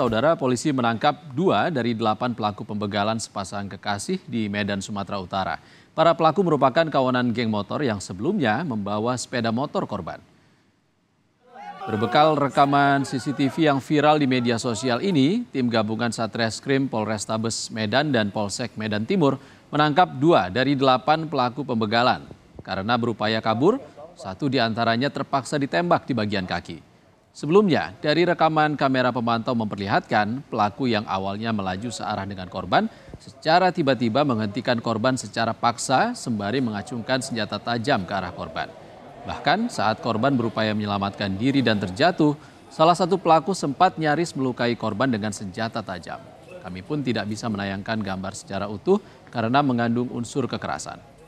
Saudara polisi menangkap dua dari delapan pelaku pembegalan sepasang kekasih di Medan, Sumatera Utara. Para pelaku merupakan kawanan geng motor yang sebelumnya membawa sepeda motor korban. Berbekal rekaman CCTV yang viral di media sosial ini, tim gabungan Satreskrim Polrestabes Medan dan Polsek Medan Timur menangkap dua dari delapan pelaku pembegalan. Karena berupaya kabur, satu di antaranya terpaksa ditembak di bagian kaki. Sebelumnya, dari rekaman kamera pemantau memperlihatkan pelaku yang awalnya melaju searah dengan korban secara tiba-tiba menghentikan korban secara paksa sembari mengacungkan senjata tajam ke arah korban. Bahkan saat korban berupaya menyelamatkan diri dan terjatuh, salah satu pelaku sempat nyaris melukai korban dengan senjata tajam. Kami pun tidak bisa menayangkan gambar secara utuh karena mengandung unsur kekerasan.